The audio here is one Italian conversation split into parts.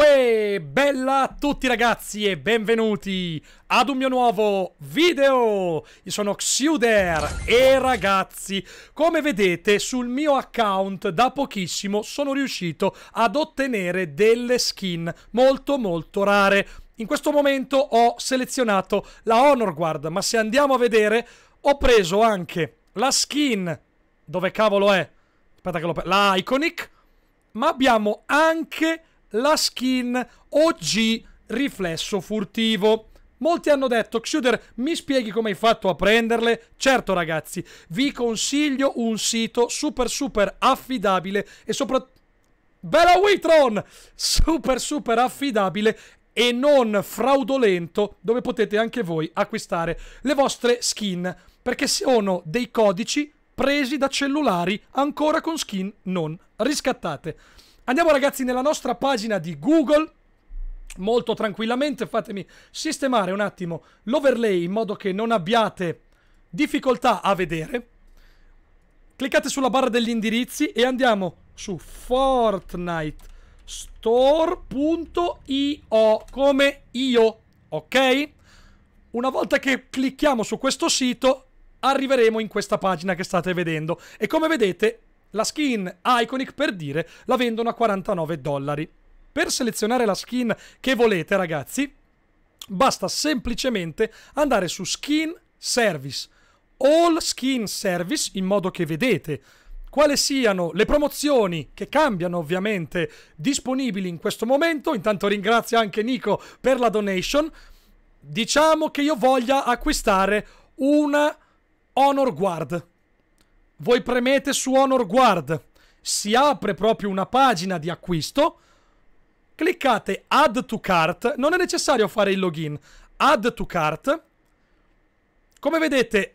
Uè, bella a tutti ragazzi e benvenuti ad un mio nuovo video! Io sono Xuder e ragazzi, come vedete sul mio account da pochissimo sono riuscito ad ottenere delle skin molto molto rare. In questo momento ho selezionato la Honor Guard, ma se andiamo a vedere ho preso anche la skin... Dove cavolo è? Aspetta che lo... La Iconic, ma abbiamo anche la skin OG riflesso furtivo. Molti hanno detto, Xuder, mi spieghi come hai fatto a prenderle? Certo ragazzi, vi consiglio un sito super super affidabile e soprattutto... Bella Witron! Super super affidabile e non fraudolento dove potete anche voi acquistare le vostre skin perché sono dei codici presi da cellulari ancora con skin non riscattate. Andiamo ragazzi nella nostra pagina di Google molto tranquillamente fatemi sistemare un attimo l'overlay in modo che non abbiate difficoltà a vedere cliccate sulla barra degli indirizzi e andiamo su Fortnite come io ok una volta che clicchiamo su questo sito arriveremo in questa pagina che state vedendo e come vedete la skin Iconic per dire la vendono a 49 dollari. Per selezionare la skin che volete ragazzi basta semplicemente andare su Skin Service, All Skin Service in modo che vedete quali siano le promozioni che cambiano ovviamente disponibili in questo momento. Intanto ringrazio anche Nico per la donation. Diciamo che io voglia acquistare una Honor Guard voi premete su Honor Guard, si apre proprio una pagina di acquisto, cliccate Add to Cart, non è necessario fare il login, Add to Cart. Come vedete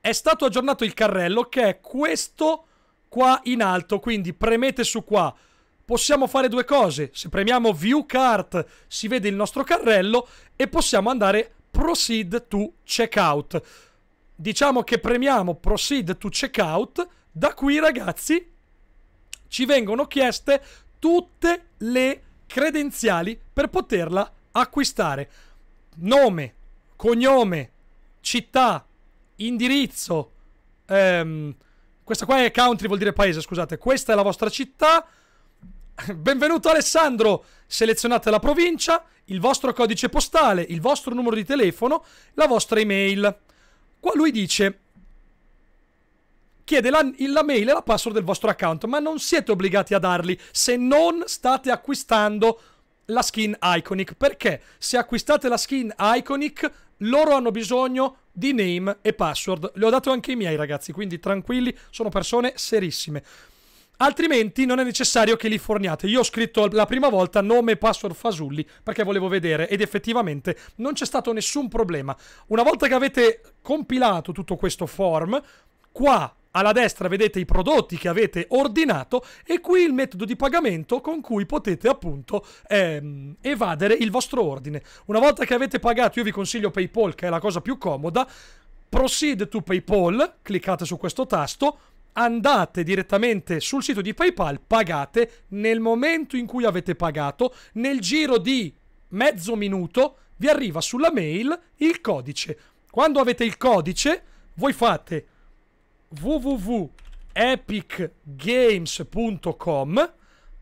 è stato aggiornato il carrello che è questo qua in alto, quindi premete su qua. Possiamo fare due cose, se premiamo View Cart si vede il nostro carrello e possiamo andare Proceed to Checkout diciamo che premiamo proceed to checkout, da qui ragazzi ci vengono chieste tutte le credenziali per poterla acquistare. Nome, cognome, città, indirizzo. Ehm, questa qua è country, vuol dire paese, scusate. Questa è la vostra città. Benvenuto Alessandro, selezionate la provincia, il vostro codice postale, il vostro numero di telefono, la vostra email. Qua lui dice, chiede la, la, mail e la password del vostro account, ma non siete obbligati a darli se non state acquistando la skin Iconic, perché se acquistate la skin Iconic loro hanno bisogno di name e password. Le ho dato anche i miei ragazzi, quindi tranquilli, sono persone serissime. Altrimenti non è necessario che li forniate. Io ho scritto la prima volta nome e password Fasulli perché volevo vedere ed effettivamente non c'è stato nessun problema. Una volta che avete compilato tutto questo form, qua alla destra vedete i prodotti che avete ordinato e qui il metodo di pagamento con cui potete appunto ehm, evadere il vostro ordine. Una volta che avete pagato, io vi consiglio PayPal che è la cosa più comoda, proceed to PayPal, cliccate su questo tasto, andate direttamente sul sito di PayPal, pagate, nel momento in cui avete pagato, nel giro di mezzo minuto vi arriva sulla mail il codice. Quando avete il codice, voi fate www.epicgames.com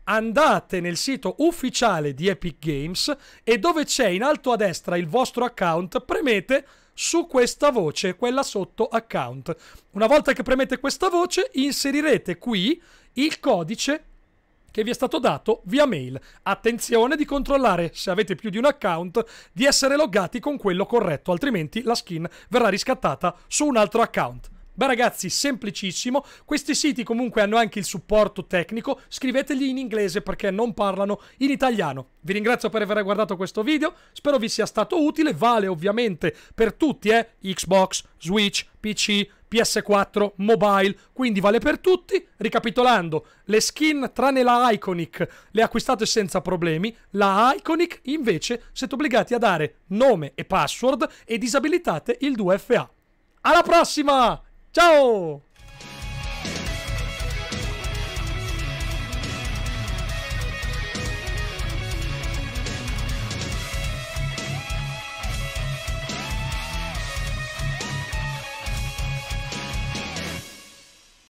andate nel sito ufficiale di Epic Games e dove c'è in alto a destra il vostro account premete su questa voce, quella sotto account. Una volta che premete questa voce, inserirete qui il codice che vi è stato dato via mail. Attenzione di controllare, se avete più di un account, di essere loggati con quello corretto, altrimenti la skin verrà riscattata su un altro account. Beh ragazzi, semplicissimo, questi siti comunque hanno anche il supporto tecnico, scrivetegli in inglese perché non parlano in italiano. Vi ringrazio per aver guardato questo video, spero vi sia stato utile, vale ovviamente per tutti, eh? Xbox, Switch, PC, PS4, mobile, quindi vale per tutti. Ricapitolando, le skin tranne la Iconic le acquistate senza problemi, la Iconic invece siete obbligati a dare nome e password e disabilitate il 2FA. Alla prossima! ¡Chao!